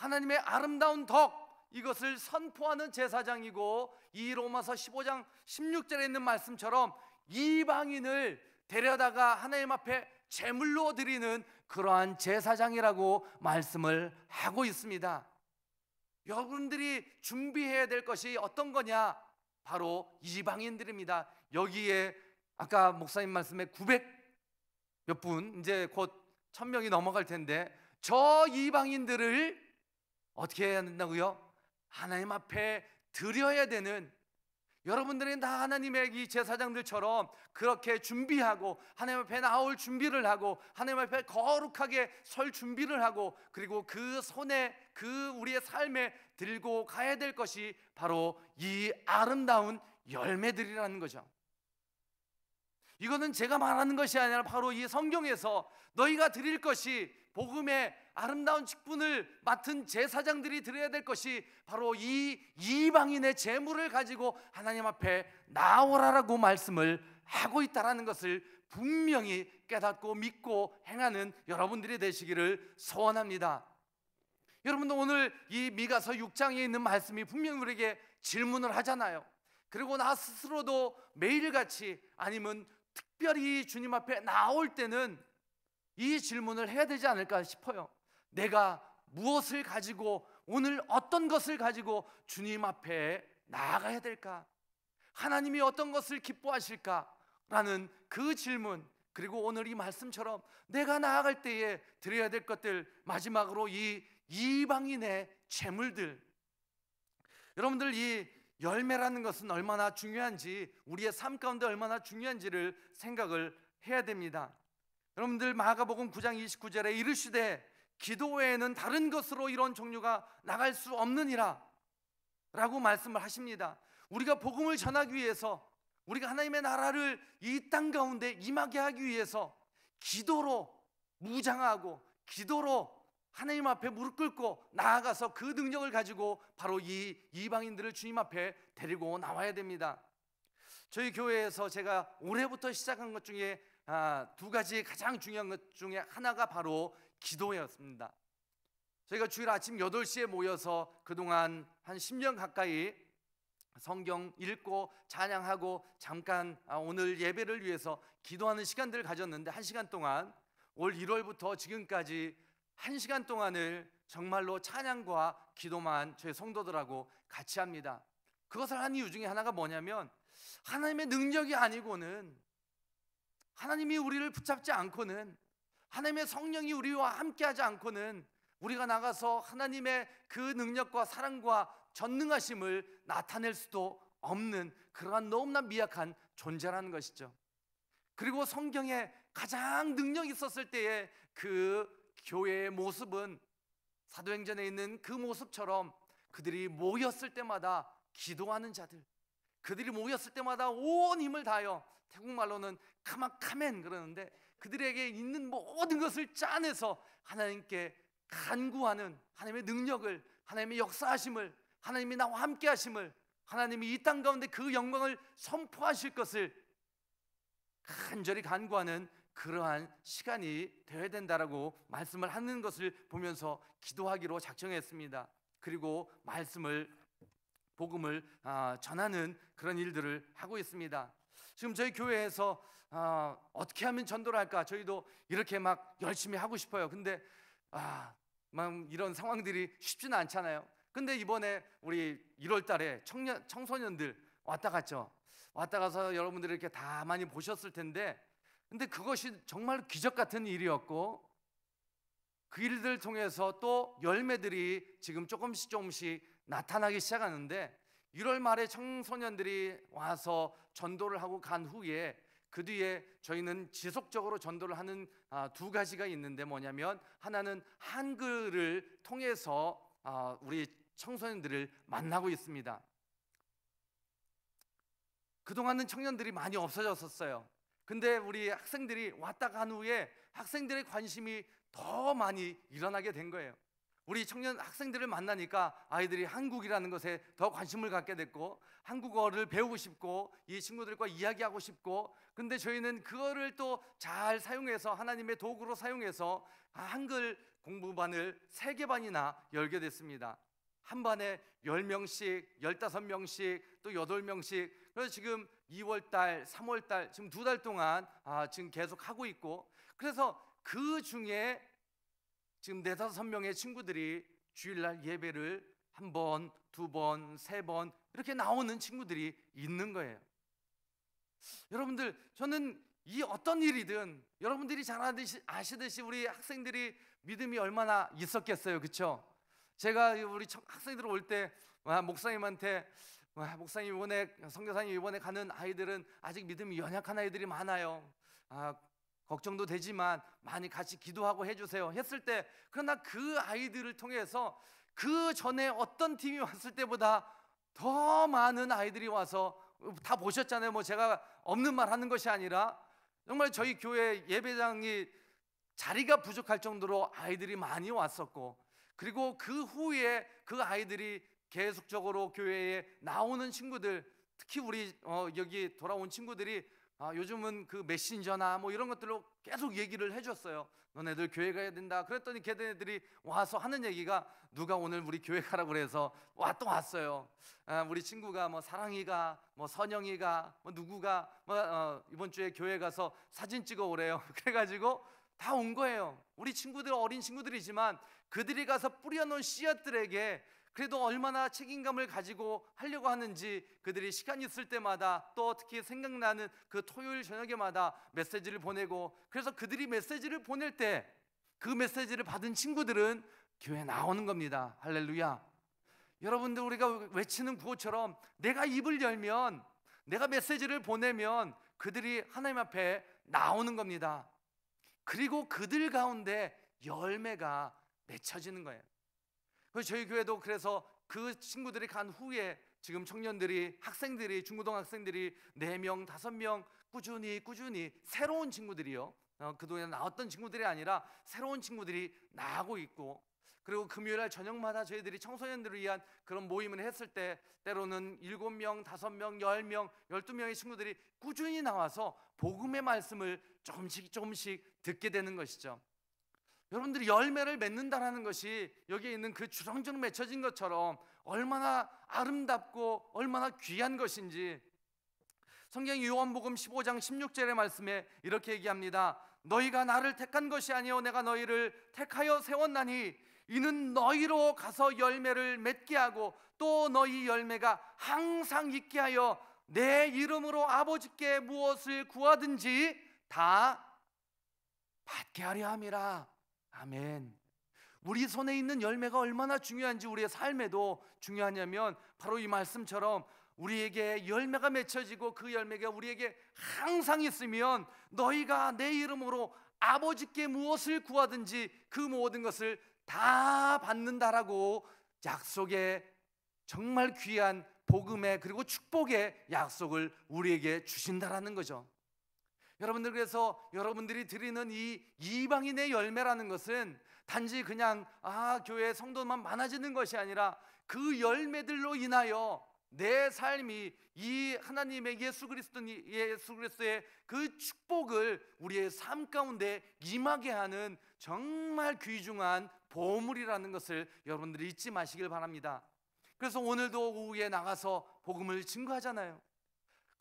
Speaker 1: 하나님의 아름다운 덕 이것을 선포하는 제사장이고 이 로마서 15장 16절에 있는 말씀처럼 이방인을 데려다가 하나님 앞에 제물로 드리는 그러한 제사장이라고 말씀을 하고 있습니다. 여러분들이 준비해야 될 것이 어떤 거냐? 바로 이방인들입니다. 여기에 아까 목사님 말씀에 900 몇 분 이제 곧 천명이 넘어갈 텐데 저 이방인들을 어떻게 해야 된다고요? 하나님 앞에 드려야 되는 여러분들이 다 하나님의 이 제사장들처럼 그렇게 준비하고 하나님 앞에 나올 준비를 하고 하나님 앞에 거룩하게 설 준비를 하고 그리고 그 손에 그 우리의 삶에 들고 가야 될 것이 바로 이 아름다운 열매들이라는 거죠. 이거는 제가 말하는 것이 아니라 바로 이 성경에서 너희가 드릴 것이 복음의 아름다운 직분을 맡은 제사장들이 드려야 될 것이 바로 이 이방인의 재물을 가지고 하나님 앞에 나오라라고 말씀을 하고 있다라는 것을 분명히 깨닫고 믿고 행하는 여러분들이 되시기를 소원합니다. 여러분도 오늘 이 미가서 6장에 있는 말씀이 분명 우리에게 질문을 하잖아요. 그리고 나 스스로도 매일같이 아니면 특별히 주님 앞에 나올 때는 이 질문을 해야 되지 않을까 싶어요. 내가 무엇을 가지고 오늘 어떤 것을 가지고 주님 앞에 나아가야 될까? 하나님이 어떤 것을 기뻐하실까? 라는 그 질문 그리고 오늘 이 말씀처럼 내가 나아갈 때에 드려야 될 것들 마지막으로 이 이방인의 재물들 여러분들 이 열매라는 것은 얼마나 중요한지 우리의 삶 가운데 얼마나 중요한지를 생각을 해야 됩니다. 여러분들 마가복음 9장 29절에 이르시되 기도 외에는 다른 것으로 이런 종류가 나갈 수 없느니라 라고 말씀을 하십니다. 우리가 복음을 전하기 위해서 우리가 하나님의 나라를 이 땅 가운데 임하게 하기 위해서 기도로 무장하고 기도로 하나님 앞에 무릎 꿇고 나아가서 그 능력을 가지고 바로 이 이방인들을 주님 앞에 데리고 나와야 됩니다. 저희 교회에서 제가 올해부터 시작한 것 중에 아, 두 가지 가장 중요한 것 중에 하나가 바로 기도였습니다. 저희가 주일 아침 8시에 모여서 그동안 한 10년 가까이 성경 읽고 찬양하고 잠깐 아, 오늘 예배를 위해서 기도하는 시간들을 가졌는데 한 시간 동안 올 1월부터 지금까지 한 시간 동안을 정말로 찬양과 기도만 저희 성도들하고 같이 합니다. 그것을 한 이유 중에 하나가 뭐냐면 하나님의 능력이 아니고는 하나님이 우리를 붙잡지 않고는 하나님의 성령이 우리와 함께하지 않고는 우리가 나가서 하나님의 그 능력과 사랑과 전능하심을 나타낼 수도 없는 그러한 너무나 미약한 존재라는 것이죠. 그리고 성경에 가장 능력 있었을 때의 그 교회의 모습은 사도행전에 있는 그 모습처럼 그들이 모였을 때마다 기도하는 자들, 그들이 모였을 때마다 온 힘을 다하여 태국말로는 카만카멘 그러는데 그들에게 있는 모든 것을 짜내서 하나님께 간구하는 하나님의 능력을 하나님의 역사하심을 하나님이 나와 함께 하심을 하나님이 이 땅 가운데 그 영광을 선포하실 것을 간절히 간구하는 그러한 시간이 되어야 된다라고 말씀을 하는 것을 보면서 기도하기로 작정했습니다. 그리고 말씀을 복음을 아, 전하는 그런 일들을 하고 있습니다. 지금 저희 교회에서 어, 어떻게 하면 전도를 할까? 저희도 이렇게 막 열심히 하고 싶어요. 근데 아, 이런 상황들이 쉽지는 않잖아요. 근데 이번에 우리 1월 달에 청년 청소년들 왔다 갔죠. 왔다 가서 여러분들 이렇게 다 많이 보셨을 텐데 근데 그것이 정말 기적 같은 일이었고 그 일들 통해서 또 열매들이 지금 조금씩 조금씩 나타나기 시작하는데 1월 말에 청소년들이 와서 전도를 하고 간 후에 그 뒤에 저희는 지속적으로 전도를 하는 아, 두 가지가 있는데 뭐냐면 하나는 한글을 통해서 아, 우리 청소년들을 만나고 있습니다. 그동안은 청년들이 많이 없어졌었어요. 근데 우리 학생들이 왔다 간 후에 학생들의 관심이 더 많이 일어나게 된 거예요. 우리 청년 학생들을 만나니까 아이들이 한국이라는 것에 더 관심을 갖게 됐고 한국어를 배우고 싶고 이 친구들과 이야기하고 싶고 근데 저희는 그거를 또 잘 사용해서 하나님의 도구로 사용해서 아, 한글 공부반을 세개 반이나 열게 됐습니다. 한 반에 10명씩, 15명씩, 또 8명씩. 그래서 지금 2월 달, 3월 달 지금 두 달 동안 아, 지금 계속 하고 있고 그래서 그 중에 지금 네다섯 명의 친구들이 주일날 예배를 한 번, 두 번, 세 번 이렇게 나오는 친구들이 있는 거예요. 여러분들, 저는 이 어떤 일이든 여러분들이 잘 아시듯이 우리 학생들이 믿음이 얼마나 있었겠어요. 그렇 제가 우리 학생들 올 때 목사님한테 목사님 이번에 성교사님 이번에 가는 아이들은 아직 믿음이 연약한 아이들이 많아요. 아, 걱정도 되지만 많이 같이 기도하고 해주세요 했을 때 그러나 그 아이들을 통해서 그 전에 어떤 팀이 왔을 때보다 더 많은 아이들이 와서 다 보셨잖아요 뭐 제가 없는 말 하는 것이 아니라 정말 저희 교회 예배장이 자리가 부족할 정도로 아이들이 많이 왔었고 그리고 그 후에 그 아이들이 계속적으로 교회에 나오는 친구들 특히 우리 어, 여기 돌아온 친구들이 아, 요즘은 그 메신저나 뭐 이런 것들로 계속 얘기를 해줬어요. 너네들 교회 가야 된다. 그랬더니 걔네들이 와서 하는 얘기가 누가 오늘 우리 교회 가라고 그래서 와또 왔어요. 아, 우리 친구가 뭐 사랑이가 뭐 선영이가 뭐 누구가 뭐 어, 이번 주에 교회 가서 사진 찍어 오래요. <laughs> 그래가지고 다 온 거예요. 우리 친구들 어린 친구들이지만 그들이 가서 뿌려놓은 씨앗들에게 그래도 얼마나 책임감을 가지고 하려고 하는지 그들이 시간 있을 때마다 또 특히 생각나는 그 토요일 저녁에마다 메시지를 보내고 그래서 그들이 메시지를 보낼 때 그 메시지를 받은 친구들은 교회 나오는 겁니다. 할렐루야. 여러분들 우리가 외치는 구호처럼 내가 입을 열면 내가 메시지를 보내면 그들이 하나님 앞에 나오는 겁니다. 그리고 그들 가운데 열매가 맺혀지는 거예요. 그래서 저희 교회도 그래서 그 친구들이 간 후에 지금 청년들이 학생들이 중고등 학생들이 4명, 5명 꾸준히 꾸준히 새로운 친구들이요. 어, 그동안 나왔던 친구들이 아니라 새로운 친구들이 나고 있고 그리고 금요일 날 저녁마다 저희들이 청소년들을 위한 그런 모임을 했을 때 때로는 7명, 5명, 10명, 12명의 친구들이 꾸준히 나와서 복음의 말씀을 조금씩 조금씩 듣게 되는 것이죠. 여러분들이 열매를 맺는다라는 것이 여기에 있는 그 주렁주렁 맺혀진 것처럼 얼마나 아름답고 얼마나 귀한 것인지 성경 요한복음 15장 16절의 말씀에 이렇게 얘기합니다. 너희가 나를 택한 것이 아니요 내가 너희를 택하여 세웠나니 이는 너희로 가서 열매를 맺게 하고 또 너희 열매가 항상 있게 하여 내 이름으로 아버지께 무엇을 구하든지 다 받게 하려 함이라. 아멘. 우리 손에 있는 열매가 얼마나 중요한지 우리의 삶에도 중요하냐면 바로 이 말씀처럼 우리에게 열매가 맺혀지고 그 열매가 우리에게 항상 있으면 너희가 내 이름으로 아버지께 무엇을 구하든지 그 모든 것을 다 받는다라고 약속의 정말 귀한 복음의 그리고 축복의 약속을 우리에게 주신다라는 거죠. 여러분들 그래서 여러분들이 드리는 이 이방인의 열매라는 것은 단지 그냥 아 교회 성도만 많아지는 것이 아니라 그 열매들로 인하여 내 삶이 이 하나님의 예수 그리스도 예수 그리스도의 그 축복을 우리의 삶 가운데 임하게 하는 정말 귀중한 보물이라는 것을 여러분들이 잊지 마시길 바랍니다. 그래서 오늘도 오후에 나가서 복음을 증거하잖아요.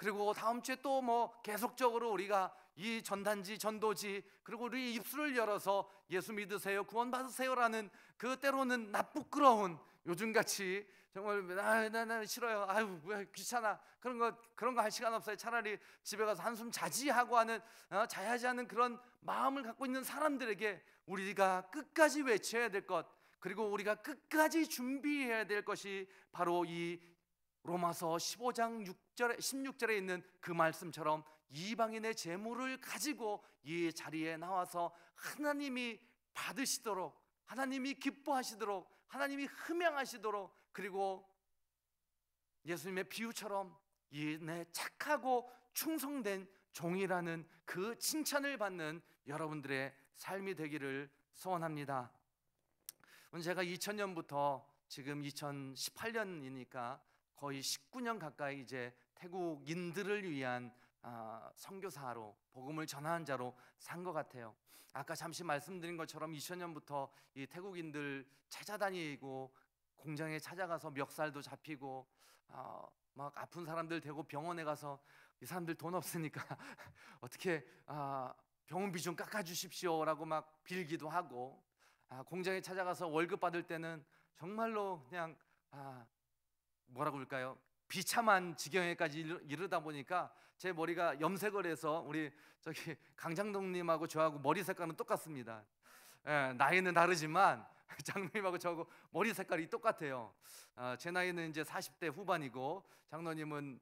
Speaker 1: 그리고 다음 주에 또 뭐 계속적으로 우리가 이 전단지, 전도지, 그리고 우리 입술을 열어서 예수 믿으세요, 구원받으세요라는 그 때로는 나 부끄러운 요즘같이 정말 나나 아, 싫어요. 아유 왜 귀찮아 그런 거 그런 거 할 시간 없어요. 차라리 집에 가서 한숨 자지 하고 하는 어, 자야지 하는 그런 마음을 갖고 있는 사람들에게 우리가 끝까지 외쳐야 될 것. 그리고 우리가 끝까지 준비해야 될 것이 바로 이 로마서 15장 6절에 16절에 있는 그 말씀처럼 이방인의 재물을 가지고 이 자리에 나와서 하나님이 받으시도록 하나님이 기뻐하시도록 하나님이 흠양하시도록 그리고 예수님의 비유처럼 이내 착하고 충성된 종이라는 그 칭찬을 받는 여러분들의 삶이 되기를 소원합니다. 제가 2000년부터 지금 2018년이니까 거의 19년 가까이 이제 태국인들을 위한 아, 선교사로 복음을 전하는 자로 산 것 같아요. 아까 잠시 말씀드린 것처럼 2000년부터 이 태국인들 찾아다니고 공장에 찾아가서 멱살도 잡히고 어, 막 아픈 사람들 되고 병원에 가서 이 사람들 돈 없으니까 <laughs> 어떻게 아, 병원비 좀 깎아주십시오라고 막 빌기도 하고 아, 공장에 찾아가서 월급 받을 때는 정말로 그냥 아, 뭐라고 그럴까요? 비참한 지경에까지 이르다 보니까 제 머리가 염색을 해서 우리 저기 강장동님하고 저하고 머리 색깔은 똑같습니다. 예, 나이는 다르지만 <laughs> 장로님하고 저하고 머리 색깔이 똑같아요. 아, 제 나이는 이제 40대 후반이고 장로님은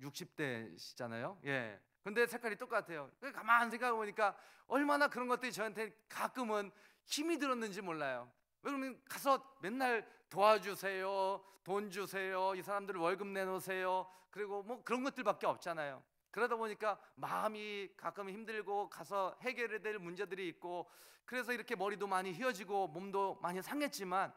Speaker 1: 60대시잖아요. 예. 근데 색깔이 똑같아요. 그 가만 생각해 보니까 얼마나 그런 것들이 저한테 가끔은 힘이 들었는지 몰라요. 그러면 가서 맨날 도와주세요, 돈 주세요, 이 사람들 월급 내놓으세요, 그리고 뭐 그런 것들밖에 없잖아요. 그러다 보니까 마음이 가끔 힘들고 가서 해결해야 될 문제들이 있고 그래서 이렇게 머리도 많이 휘어지고 몸도 많이 상했지만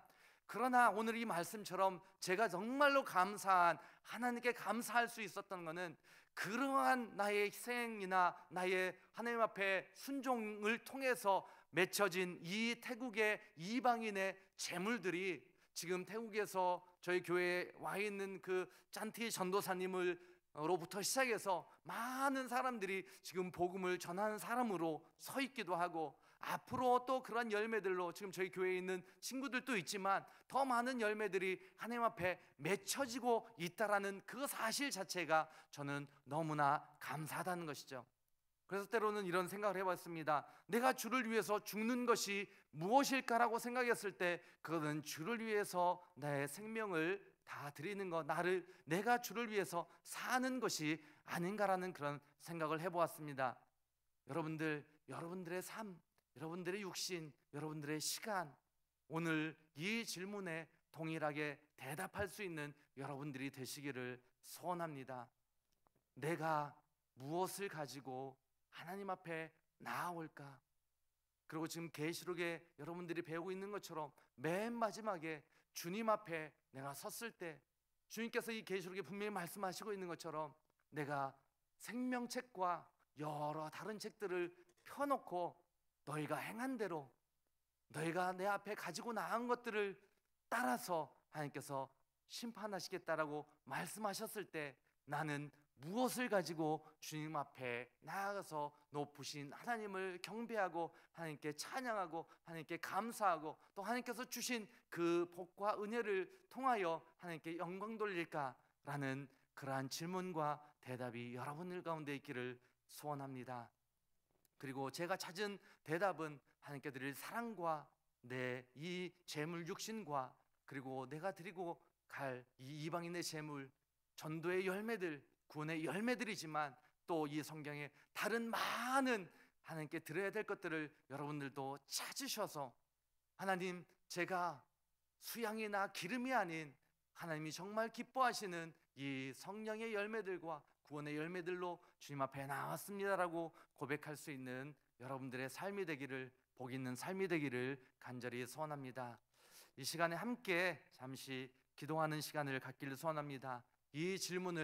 Speaker 1: 그러나 오늘 이 말씀처럼 제가 정말로 감사한 하나님께 감사할 수 있었던 것은 그러한 나의 희생이나 나의 하나님 앞에 순종을 통해서 맺혀진 이 태국의 이방인의 재물들이 지금 태국에서 저희 교회에 와 있는 그 짠티 전도사님으 어, 로부터 시작해서 많은 사람들이 지금 복음을 전하는 사람으로 서 있기도 하고 앞으로 또 그런 열매들로 지금 저희 교회에 있는 친구들도 있지만 더 많은 열매들이 하나님 앞에 맺혀지고 있다라는 그 사실 자체가 저는 너무나 감사하다는 것이죠. 그래서 때로는 이런 생각을 해봤습니다. 내가 주를 위해서 죽는 것이 무엇일까라고 생각했을 때 그것은 주를 위해서 나의 생명을 다 드리는 것, 나를 내가 주를 위해서 사는 것이 아닌가라는 그런 생각을 해보았습니다. 여러분들, 여러분들의 삶, 여러분들의 육신, 여러분들의 시간, 오늘 이 질문에 동일하게 대답할 수 있는 여러분들이 되시기를 소원합니다. 내가 무엇을 가지고 하나님 앞에 나아올까? 그리고 지금 계시록에 여러분들이 배우고 있는 것처럼 맨 마지막에 주님 앞에 내가 섰을 때 주님께서 이 계시록에 분명히 말씀하시고 있는 것처럼 내가 생명책과 여러 다른 책들을 펴놓고 너희가 행한 대로 너희가 내 앞에 가지고 나온 것들을 따라서 하나님께서 심판하시겠다라고 말씀하셨을 때 나는 무엇을 가지고 주님 앞에 나아가서 높으신 하나님을 경배하고 하나님께 찬양하고 하나님께 감사하고 또 하나님께서 주신 그 복과 은혜를 통하여 하나님께 영광 돌릴까라는 그러한 질문과 대답이 여러분들 가운데 있기를 소원합니다. 그리고 제가 찾은 대답은 하나님께 드릴 사랑과 내 이 재물 육신과 그리고 내가 드리고 갈 이 이방인의 재물 전도의 열매들 구원의 열매들이지만 또 이 성경에 다른 많은 하나님께 드려야될 것들을 여러분들도 찾으셔서 하나님 제가 수양이나 기름이 아닌 하나님이 정말 기뻐하시는 이 성령의 열매들과 구원의 열매들로 주님 앞에 나왔습니다라고 고백할 수 있는 여러분들의 삶이 되기를 복 있는 삶이 되기를 간절히 소원합니다. 이 시간에 함께 잠시 기도하는 시간을 갖기를 소원합니다. 이 질문을